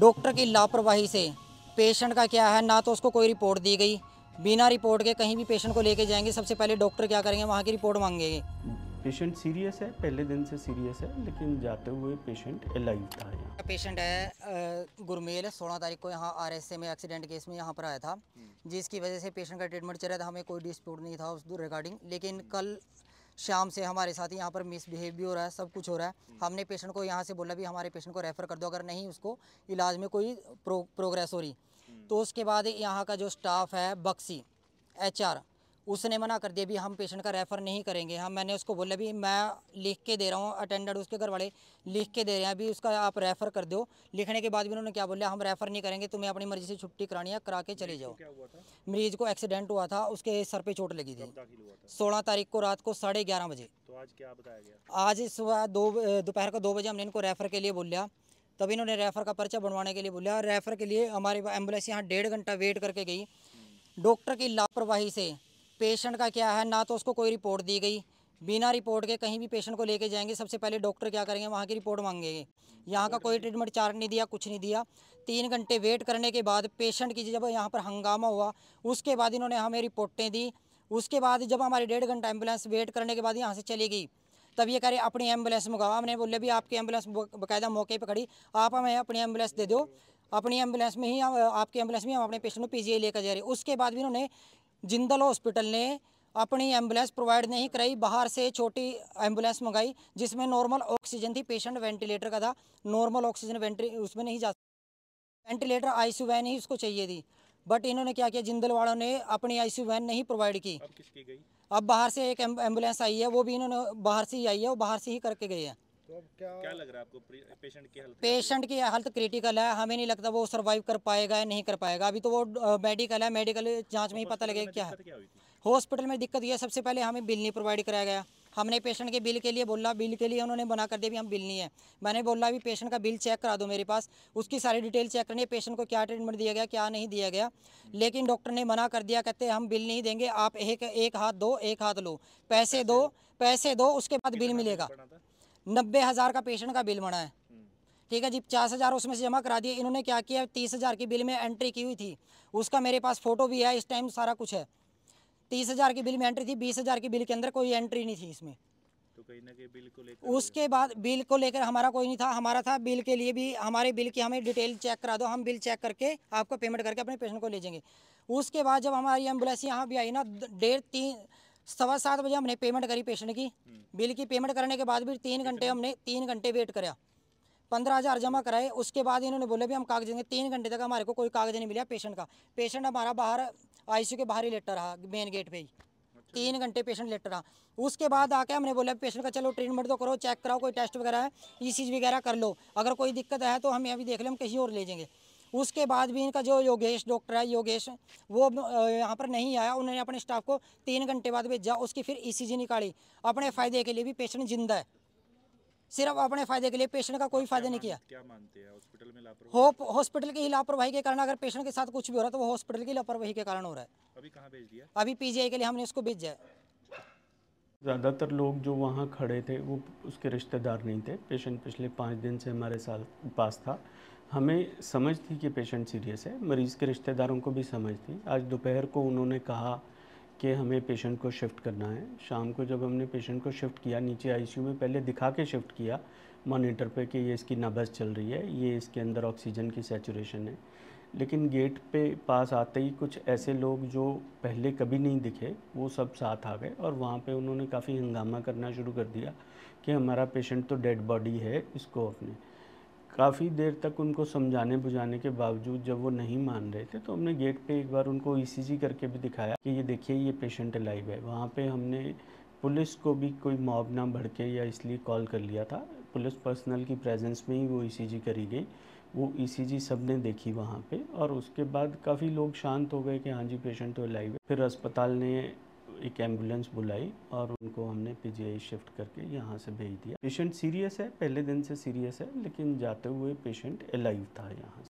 Doctor की लापरवाही से पेशेंट का क्या है ना तो उसको कोई रिपोर्ट दी गई बिना रिपोर्ट के कहीं भी पेशेंट को लेके जाएंगे सबसे पहले डॉक्टर क्या करेंगे वहाँ की रिपोर्ट मांगेंगे पेशेंट सीरियस है पहले दिन से सीरियस है लेकिन जाते हुए पेशेंट एलाइव था पेशेंट है गुरमेल सोलह तारीख को यहाँ आर एस में एक्सीडेंट केस में यहाँ पर आया था हम्म। जिसकी वजह से पेशेंट का ट्रीटमेंट चल रहा था हमें कोई डिस्प्यूट नहीं था उस रिगार्डिंग लेकिन कल शाम से हमारे साथ यहाँ पर मिसबिहेव भी हो रहा है सब कुछ हो रहा है हम्म। हमने पेशेंट को यहाँ से बोला भी हमारे पेशेंट को रेफ़र कर दो अगर नहीं उसको इलाज में कोई प्रो, प्रोग्रेस हो रही हम्म। तो उसके बाद यहाँ का जो स्टाफ है बक्सी एच आर उसने मना कर दिया भी हम पेशेंट का रेफ़र नहीं करेंगे हम हाँ, मैंने उसको बोला भी मैं लिख के दे रहा हूँ अटेंडेंट उसके घर वाले लिख के दे रहे हैं अभी उसका आप रेफ़र कर दो लिखने के बाद भी उन्होंने क्या बोला हम रेफ़र नहीं करेंगे तुम्हें अपनी मर्ज़ी से छुट्टी करानी है करा के चले जाओ मरीज़ को एक्सीडेंट हुआ था उसके सर पर चोट लगी थी सोलह तारीख को रात को साढ़े ग्यारह बजे तो आज क्या बताया गया आज सुबह दो दोपहर को दो बजे हमने इनको रेफ़र के लिए बोलिया तब इन्होंने रेफ़र का पर्चा बनवाने के लिए बोला रेफ़र के लिए हमारे एम्बुलेंस यहाँ डेढ़ घंटा वेट करके गई हम्म। डॉक्टर की लापरवाही से पेशेंट का क्या है ना तो उसको कोई रिपोर्ट दी गई बिना रिपोर्ट के कहीं भी पेशेंट को लेके जाएंगे सबसे पहले डॉक्टर क्या करेंगे वहाँ की रिपोर्ट मांगेंगे यहाँ का कोई ट्रीटमेंट चार्ज नहीं दिया कुछ नहीं दिया तीन घंटे वेट करने के बाद पेशेंट की जब यहाँ पर हंगामा हुआ उसके बाद इन्होंने हमें रिपोर्टें दी उसके बाद जब हमारी डेढ़ घंटा एम्बुलेंस वेट करने के बाद यहाँ से चली गई तब ये कह रहे अपनी एम्बुलेंस मंगाओ हमने बोले भी आपकी एम्बुलेंस बाकायदा मौके पर खड़ी आप हमें अपनी एम्बुलेंस दे दो अपनी एम्बुलेंस में ही आपकी एम्बुलेंस में हम अपने पेशेंट को पीजीआई लेकर जा रहे उसके बाद भी उन्होंने जिंदल हॉस्पिटल ने अपनी एम्बुलेंस प्रोवाइड नहीं कराई बाहर से छोटी एम्बुलेंस मंगाई जिसमें नॉर्मल ऑक्सीजन थी पेशेंट वेंटिलेटर का था नॉर्मल ऑक्सीजन वेंटिले उसमें नहीं जा ventilator I C when he उसको चाहिए थी बट इन्होंने क्या किया जिंदल वालों ने अपनी आई सी वैन नहीं प्रोवाइड की अब, बाहर से एक एम्बुलेंस आई है वो भी इन्होंने बाहर से ही आई है वो बाहर से ही करके गई है तो पेशेंट की हालत क्रिटिकल है हमें नहीं लगता वो सर्वाइव कर पाएगा या नहीं कर पाएगा अभी तो वो मेडिकल है मेडिकल जांच में ही पता लगेगा क्या है हॉस्पिटल में दिक्कत यह सबसे पहले हमें बिल नहीं प्रोवाइड कराया गया हमने पेशेंट के बिल के लिए बोला बिल के लिए उन्होंने मना कर दिया भी हम बिल नहीं है मैंने बोला अभी पेशेंट का बिल चेक करा दो मेरे पास उसकी सारी डिटेल चेक करनी है पेशेंट को क्या ट्रीटमेंट दिया गया क्या नहीं दिया गया लेकिन डॉक्टर ने मना कर दिया कहते हम बिल नहीं देंगे आप एक एक हाथ दो एक हाथ लो पैसे दो पैसे दो उसके बाद बिल मिलेगा नब्बे हज़ार का पेशेंट का बिल बना है हम्म। ठीक है जी पचास हज़ार उसमें से जमा करा दिए इन्होंने क्या किया तीस हज़ार की बिल में एंट्री की हुई थी उसका मेरे पास फ़ोटो भी है इस टाइम सारा कुछ है तीस हज़ार की बिल में एंट्री थी बीस हज़ार की बिल के अंदर कोई एंट्री नहीं थी इसमें तो कहीं ना कहीं बिल को लेकर उसके बाद बिल को लेकर हमारा कोई नहीं था हमारा था बिल के लिए भी हमारे बिल की हमें डिटेल चेक करा दो हम बिल चेक करके आपको पेमेंट करके अपने पेशेंट को ले जाएंगे उसके बाद जब हमारी एम्बुलेंस यहाँ भी आई ना डेढ़ तीन सवा सात बजे हमने पेमेंट करी पेशेंट की हम्म। बिल की पेमेंट करने के बाद भी तीन घंटे हमने तीन घंटे वेट कराया पंद्रह हज़ार जमा कराए उसके बाद इन्होंने बोले भी हम कागज देंगे तीन घंटे तक हमारे को कोई कागज नहीं मिला पेशेंट का पेशेंट हमारा बाहर आईसीयू के बाहर ही लेटा रहा मेन गेट पे ही अच्छा। तीन घंटे पेशेंट लेटर रहा उसके बाद आके हमने बोला पेशेंट का चलो ट्रीटमेंट तो करो चेक कराओ कोई टेस्ट वगैरह है ई e वगैरह कर लो अगर कोई दिक्कत है तो हम अभी देख लें हम कहीं और ले जाएंगे उसके बाद भी इनका जो योगेश डॉक्टर है योगेश वो यहाँ पर नहीं आया उन्होंने अपने स्टाफ को तीन घंटे बाद भेजा उसकी फिर ई e निकाली अपने फ़ायदे के लिए भी पेशेंट जिंदा है सिर्फ अपने फायदे के लिए पेशेंट का कोई फायदा नहीं किया क्या मानते हैं हॉस्पिटल में लापरवाही हॉस्पिटल की लापरवाही के कारण अगर पेशेंट के साथ कुछ भी हो रहा है तो वो हॉस्पिटल की लापरवाही के कारण हो रहा है अभी कहाँ भेज दिया अभी पीजीआई के लिए हमने उसको भेजा है ज़्यादातर लोग जो वहाँ खड़े थे वो उसके रिश्तेदार नहीं थे पेशेंट पिछले पाँच दिन से हमारे साथ पास था हमें समझ थी कि पेशेंट सीरियस है मरीज़ के रिश्तेदारों को भी समझ थी आज दोपहर को उन्होंने कहा कि हमें पेशेंट को शिफ्ट करना है शाम को जब हमने पेशेंट को शिफ्ट किया नीचे आईसीयू में पहले दिखा के शिफ्ट किया मॉनिटर पे कि ये इसकी नबस चल रही है ये इसके अंदर ऑक्सीजन की सेचुरेशन है लेकिन गेट पे पास आते ही कुछ ऐसे लोग जो पहले कभी नहीं दिखे वो सब साथ आ गए और वहाँ पे उन्होंने काफ़ी हंगामा करना शुरू कर दिया कि हमारा पेशेंट तो डेड बॉडी है इसको अपने काफ़ी देर तक उनको समझाने बुझाने के बावजूद जब वो नहीं मान रहे थे तो हमने गेट पे एक बार उनको ईसीजी e करके भी दिखाया कि ये देखिए ये पेशेंट लाइव है वहाँ पे हमने पुलिस को भी कोई मॉब ना भड़के या इसलिए कॉल कर लिया था पुलिस पर्सनल की प्रेजेंस में ही वो ई e करी गई वो ई e सब ने देखी वहाँ पर और उसके बाद काफ़ी लोग शांत हो गए कि हाँ जी पेशेंट तो लाइव है फिर अस्पताल ने एक एम्बुलेंस बुलाई और उनको हमने पीजीआई शिफ्ट करके यहाँ से भेज दिया पेशेंट सीरियस है पहले दिन से सीरियस है लेकिन जाते हुए पेशेंट एलाइव था यहाँ